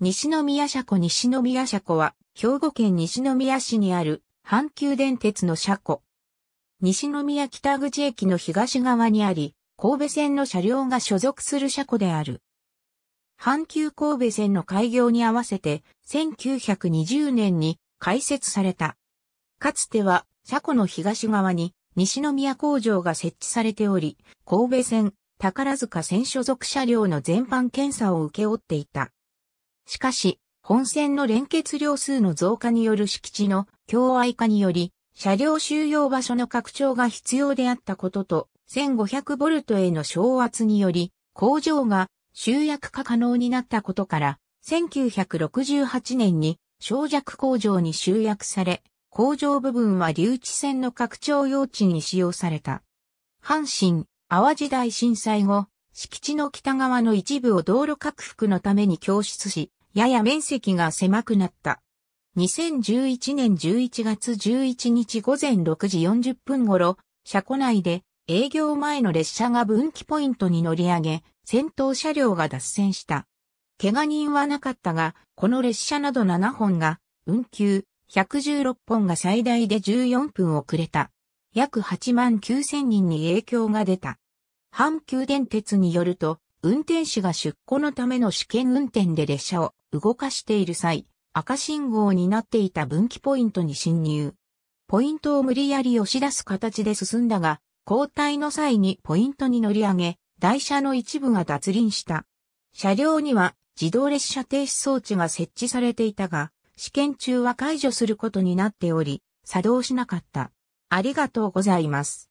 西宮車庫西宮車庫は、兵庫県西宮市にある、阪急電鉄の車庫。西宮北口駅の東側にあり、神戸線の車両が所属する車庫である。阪急神戸線の開業に合わせて、1920年に開設された。かつては、車庫の東側に、西宮工場が設置されており、神戸線、宝塚線所属車両の全般検査を受け負っていた。しかし、本線の連結量数の増加による敷地の強愛化により、車両収容場所の拡張が必要であったことと、1500ボルトへの昇圧により、工場が集約化可能になったことから、1968年に小弱工場に集約され、工場部分は留置線の拡張用地に使用された。阪神、淡路大震災後、敷地の北側の一部を道路拡幅のために供出し、やや面積が狭くなった。2011年11月11日午前6時40分頃、車庫内で営業前の列車が分岐ポイントに乗り上げ、先頭車両が脱線した。怪我人はなかったが、この列車など7本が、運休、116本が最大で14分遅れた。約8万9千人に影響が出た。阪急電鉄によると、運転士が出庫のための試験運転で列車を動かしている際、赤信号になっていた分岐ポイントに侵入。ポイントを無理やり押し出す形で進んだが、交代の際にポイントに乗り上げ、台車の一部が脱輪した。車両には自動列車停止装置が設置されていたが、試験中は解除することになっており、作動しなかった。ありがとうございます。